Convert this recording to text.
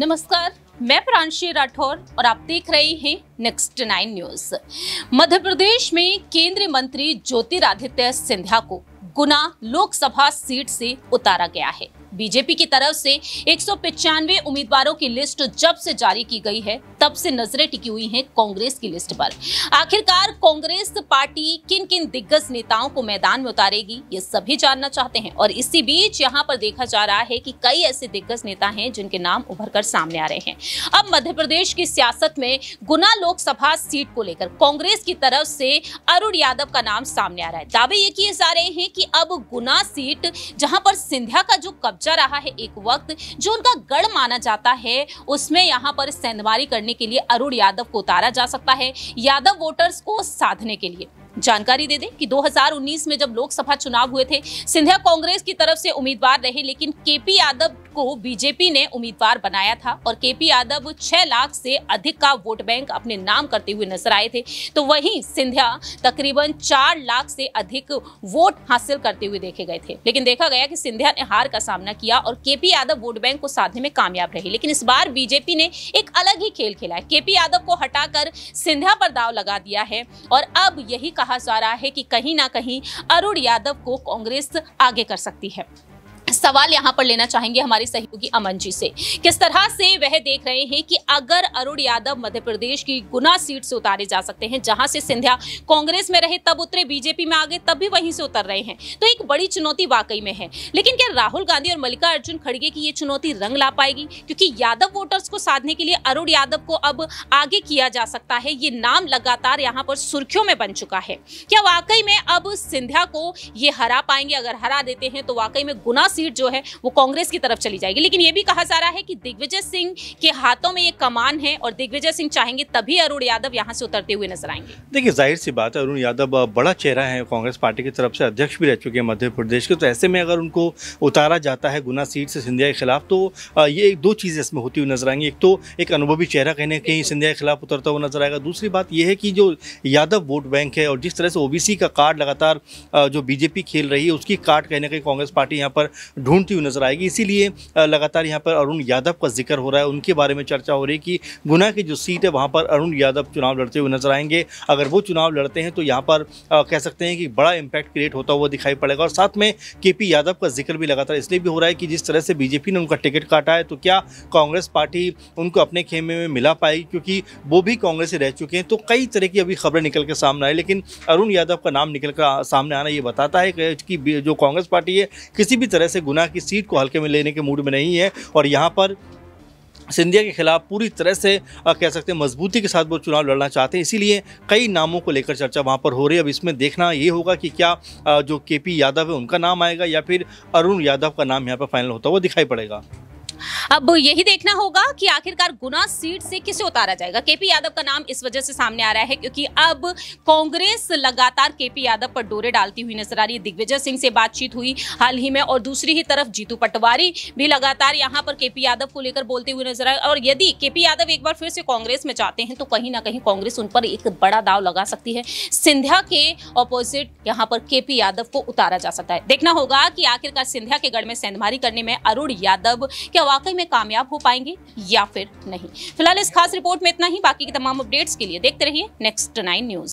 नमस्कार मैं प्रांशी राठौर और आप देख रहे हैं next nine news Madhya Pradesh में केंद्रीय मंत्री ज्योतिरादित्य सिंधिया को गुना लोकसभा सीट से उतारा गया है बीजेपी की तरफ से एक उम्मीदवारों की लिस्ट जब से जारी की गई है तब से नजरें टिकी हुई हैं कांग्रेस की लिस्ट पर आखिरकार कांग्रेस पार्टी किन किन दिग्गज नेताओं को मैदान में उतारेगी ये सभी जानना चाहते हैं और इसी बीच यहाँ पर देखा जा रहा है कि कई ऐसे दिग्गज नेता हैं जिनके नाम उभर कर सामने आ रहे हैं अब मध्य प्रदेश की सियासत में गुना लोकसभा सीट को लेकर कांग्रेस की तरफ से अरुण यादव का नाम सामने आ रहा है दावे ये किए जा रहे हैं कि अब गुना सीट जहां पर सिंधिया का जो कब्जा पहुंचा रहा है एक वक्त जो उनका गढ़ माना जाता है उसमें यहाँ पर सेंधमारी करने के लिए अरुण यादव को उतारा जा सकता है यादव वोटर्स को साधने के लिए जानकारी दे दें कि 2019 में जब लोकसभा चुनाव हुए थे सिंधिया कांग्रेस की तरफ से उम्मीदवार रहे लेकिन केपी यादव को बीजेपी ने उम्मीदवार बनाया था और केपी यादव छह लाख से अधिक का वोट बैंक अपने नाम करते हुए नजर आए थे तो वहीं सिंधिया तकरीबन चार लाख से अधिक वोट हासिल करते हुए देखे गए थे लेकिन देखा गया कि सिंधिया ने हार का सामना किया और केपी यादव वोट बैंक को साधने में कामयाब रहे लेकिन इस बार बीजेपी ने एक अलग ही खेल खेला है केपी यादव को हटाकर सिंधिया पर दाव लगा दिया है और अब यही कहा जा रहा है कि कहीं ना कहीं अरुण यादव को कांग्रेस आगे कर सकती है सवाल यहाँ पर लेना चाहेंगे हमारे सहयोगी अमन जी से किस तरह से वह देख रहे हैं कि अगर अरुण यादव मध्य प्रदेश की गुना सीट से उतारे जा सकते हैं जहां से सिंधिया कांग्रेस में रहे तब उतरे बीजेपी में आ गए तब भी वहीं से उतर रहे हैं तो एक बड़ी चुनौती वाकई में है लेकिन क्या राहुल गांधी और मल्लिका अर्जुन खड़गे की ये चुनौती रंग ला पाएगी क्योंकि यादव वोटर्स को साधने के लिए अरुण यादव को अब आगे किया जा सकता है ये नाम लगातार यहाँ पर सुर्खियों में बन चुका है क्या वाकई में अब सिंधिया को ये हरा पाएंगे अगर हरा देते हैं तो वाकई में गुना सीट सीट जो है वो कांग्रेस की तरफ चली जाएगी लेकिन ये भी कहा जा रहा है कि दिग्विजय सिंह के हाथों में ये कमान है और दिग्विजय सिंह चाहेंगे तभी अरुण यादव यहाँ से उतरते हुए नजर आएंगे देखिए जाहिर सी बात है अरुण यादव बड़ा चेहरा है कांग्रेस पार्टी की तरफ से अध्यक्ष भी रह चुके हैं मध्य प्रदेश के तो ऐसे में अगर उनको उतारा जाता है गुना सीट से सिंधिया के खिलाफ तो ये एक दो चीज़ें इसमें होती हुई नजर आएंगी एक तो एक अनुभवी चेहरा कहने के कहीं सिंधिया के खिलाफ उतरता हुआ नजर आएगा दूसरी बात यह है कि जो यादव वोट बैंक है और जिस तरह से ओबीसी का कार्ड लगातार जो बीजेपी खेल रही है उसकी कार्ड कहने के कांग्रेस पार्टी यहाँ पर ढूंढती हुई नजर आएगी इसीलिए लगातार यहाँ पर अरुण यादव का जिक्र हो रहा है उनके बारे में चर्चा हो रही है कि गुना की जो सीट है वहाँ पर अरुण यादव चुनाव लड़ते हुए नजर आएंगे अगर वो चुनाव लड़ते हैं तो यहाँ पर कह सकते हैं कि बड़ा इम्पैक्ट क्रिएट होता हुआ दिखाई पड़ेगा और साथ में के पी यादव का जिक्र भी लगातार इसलिए भी हो रहा है कि जिस तरह से बीजेपी ने उनका टिकट काटा है तो क्या कांग्रेस पार्टी उनको अपने खेमे में मिला पाएगी क्योंकि वो भी कांग्रेस से रह चुके हैं तो कई तरह की अभी खबरें निकल के सामने आई लेकिन अरुण यादव का नाम निकल कर सामने आना ये बताता है कि जो कांग्रेस पार्टी है किसी भी तरह से गुना की सीट को हल्के में लेने के मूड में नहीं है और यहाँ पर सिंधिया के खिलाफ पूरी तरह से कह सकते हैं मजबूती के साथ वो चुनाव लड़ना चाहते हैं इसीलिए कई नामों को लेकर चर्चा वहाँ पर हो रही है अब इसमें देखना ये होगा कि क्या जो के पी यादव है उनका नाम आएगा या फिर अरुण यादव का नाम यहाँ पर फाइनल होता है वो दिखाई पड़ेगा अब यही देखना होगा कि आखिरकार गुना सीट से किसे उतारा जाएगा केपी यादव का नाम इस वजह से सामने आ रहा है क्योंकि अब कांग्रेस लगातार केपी यादव पर डोरे डालती हुई नजर आ रही है दिग्विजय सिंह से बातचीत हुई हाल ही में और दूसरी ही तरफ जीतू पटवारी भी लगातार यहां पर केपी यादव को लेकर बोलते हुए नजर आए और यदि केपी यादव एक बार फिर से कांग्रेस में जाते हैं तो कहीं ना कहीं कांग्रेस उन पर एक बड़ा दाव लगा सकती है सिंधिया के ऑपोजिट यहां पर केपी यादव को उतारा जा सकता है देखना होगा कि आखिरकार सिंधिया के गढ़ में सेंधमारी करने में अरुण यादव के वाकई में कामयाब हो पाएंगे या फिर नहीं फिलहाल इस खास रिपोर्ट में इतना ही बाकी के तमाम अपडेट्स के लिए देखते रहिए नेक्स्ट नाइन न्यूज